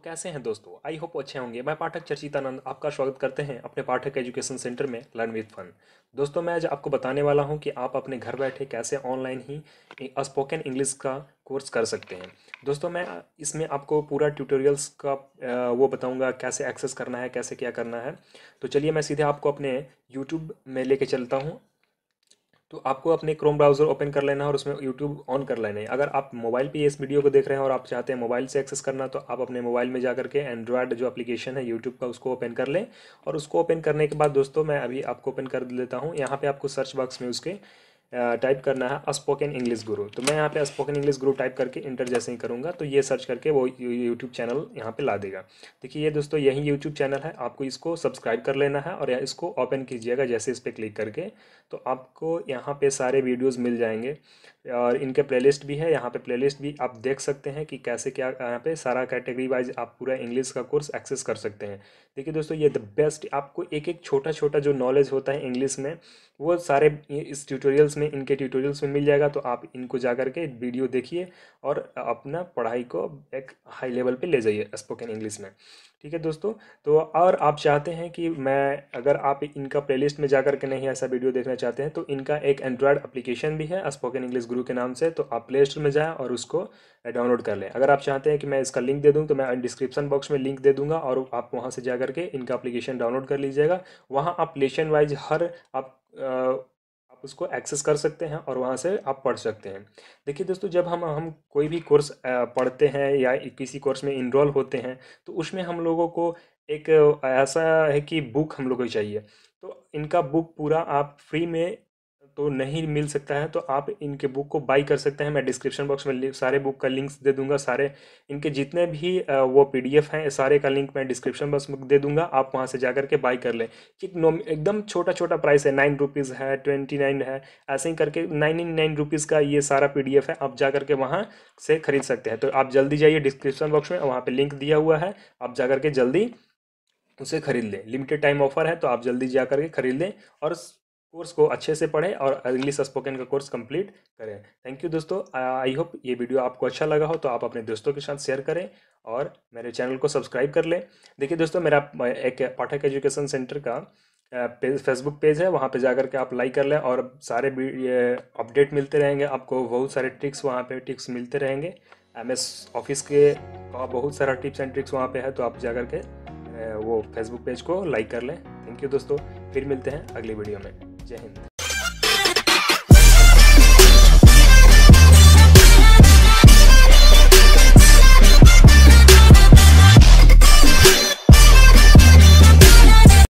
तो कैसे हैं दोस्तों आई होप अच्छे होंगे मैं पाठक चर्चितानंद आपका स्वागत करते हैं अपने पाठक एजुकेशन सेंटर में लर्न विद फन दोस्तों मैं आज आपको बताने वाला हूं कि आप अपने घर बैठे कैसे ऑनलाइन ही स्पोकन इंग्लिश का कोर्स कर सकते हैं दोस्तों मैं इसमें आपको पूरा ट्यूटोरियल्स का वो बताऊँगा कैसे एक्सेस करना है कैसे क्या करना है तो चलिए मैं सीधे आपको अपने यूट्यूब में लेके चलता हूँ तो आपको अपने क्रोम ब्राउज़र ओपन कर लेना है और उसमें यूट्यूब ऑन कर लेना है अगर आप मोबाइल पे इस वीडियो को देख रहे हैं और आप चाहते हैं मोबाइल से एक्सेस करना तो आप अपने मोबाइल में जा करके एंड्रॉयड जो एप्लीकेशन है यूट्यूब का उसको ओपन कर लें और उसको ओपन करने के बाद दोस्तों मैं अभी आपको ओपन कर देता हूँ यहाँ पर आपको सर्च बॉक्स में उसके टाइप करना है स्पोकन इंग्लिश गुरु तो मैं यहाँ पे स्पोकन इंग्लिश गुरु टाइप करके इंटर जैसे ही करूँगा तो ये सर्च करके वो यूट्यूब चैनल यहाँ पे ला देगा देखिए ये दोस्तों यही यूट्यूब चैनल है आपको इसको सब्सक्राइब कर लेना है और इसको ओपन कीजिएगा जैसे इस पर क्लिक करके तो आपको यहाँ पे सारे वीडियोज़ मिल जाएंगे और इनके प्लेलिस्ट भी है यहाँ पे प्लेलिस्ट भी आप देख सकते हैं कि कैसे क्या यहाँ पे सारा कैटेगरी वाइज आप पूरा इंग्लिश का कोर्स एक्सेस कर सकते हैं देखिए दोस्तों ये द बेस्ट आपको एक एक छोटा छोटा जो नॉलेज होता है इंग्लिश में वो सारे इस ट्यूटोरियल्स में इनके ट्यूटोरियल्स में मिल जाएगा तो आप इनको जा करके वीडियो देखिए और अपना पढ़ाई को एक हाई लेवल पर ले जाइए स्पोकन इंग्लिश में ठीक है दोस्तों तो और आप चाहते हैं कि मैं अगर आप इनका प्लेलिस्ट में जाकर के नहीं ऐसा वीडियो देखना चाहते हैं तो इनका एक एंड्रॉयड एप्लीकेशन भी है स्पोकन इंग्लिश गुरु के नाम से तो आप प्ले स्टोर में जाएँ और उसको डाउनलोड कर लें अगर आप चाहते हैं कि मैं इसका लिंक दे दूँ तो मैं डिस्क्रिप्शन बॉक्स में लिंक दे दूँगा और आप वहाँ से जा करके इनका अप्लीकेशन डाउनलोड कर लीजिएगा वहाँ आप लेशन वाइज हर आप उसको एक्सेस कर सकते हैं और वहाँ से आप पढ़ सकते हैं देखिए दोस्तों जब हम हम कोई भी कोर्स पढ़ते हैं या किसी कोर्स में इनरोल होते हैं तो उसमें हम लोगों को एक ऐसा है कि बुक हम लोगों को चाहिए तो इनका बुक पूरा आप फ्री में तो नहीं मिल सकता है तो आप इनके बुक को बाई कर सकते हैं मैं डिस्क्रिप्शन बॉक्स में सारे बुक का लिंक्स दे दूंगा सारे इनके जितने भी वो पीडीएफ हैं सारे का लिंक मैं डिस्क्रिप्शन बॉक्स में दे दूंगा आप वहाँ से जा करके बाई कर लें एकदम छोटा छोटा प्राइस है नाइन रुपीज़ है ट्वेंटी नाइन है ऐसे ही करके नाइन नाइन रुपीज़ का ये सारा पी है आप जा करके वहाँ से खरीद सकते हैं तो आप जल्दी जाइए डिस्क्रिप्शन बॉक्स में वहाँ पर लिंक दिया हुआ है आप जा करके जल्दी उसे खरीद लें लिमिटेड टाइम ऑफर है तो आप जल्दी जा करके खरीद लें और कोर्स को अच्छे से पढ़ें और इंग्लिश स्पोकन का कोर्स कंप्लीट करें थैंक यू दोस्तों आई होप ये वीडियो आपको अच्छा लगा हो तो आप अपने दोस्तों के साथ शेयर करें और मेरे चैनल को सब्सक्राइब कर लें देखिए दोस्तों मेरा एक पाठक एजुकेशन सेंटर का फेसबुक पेज है वहाँ पे जाकर के आप लाइक कर लें और सारे अपडेट मिलते रहेंगे आपको बहुत सारे ट्रिक्स वहाँ पर ट्रिक्स मिलते रहेंगे एम एस ऑफिस के बहुत सारा टिप्स एंड ट्रिक्स वहाँ पर है तो आप जाकर के वो फेसबुक पेज को लाइक कर लें थैंक यू दोस्तों फिर मिलते हैं अगली वीडियो में जय हिंद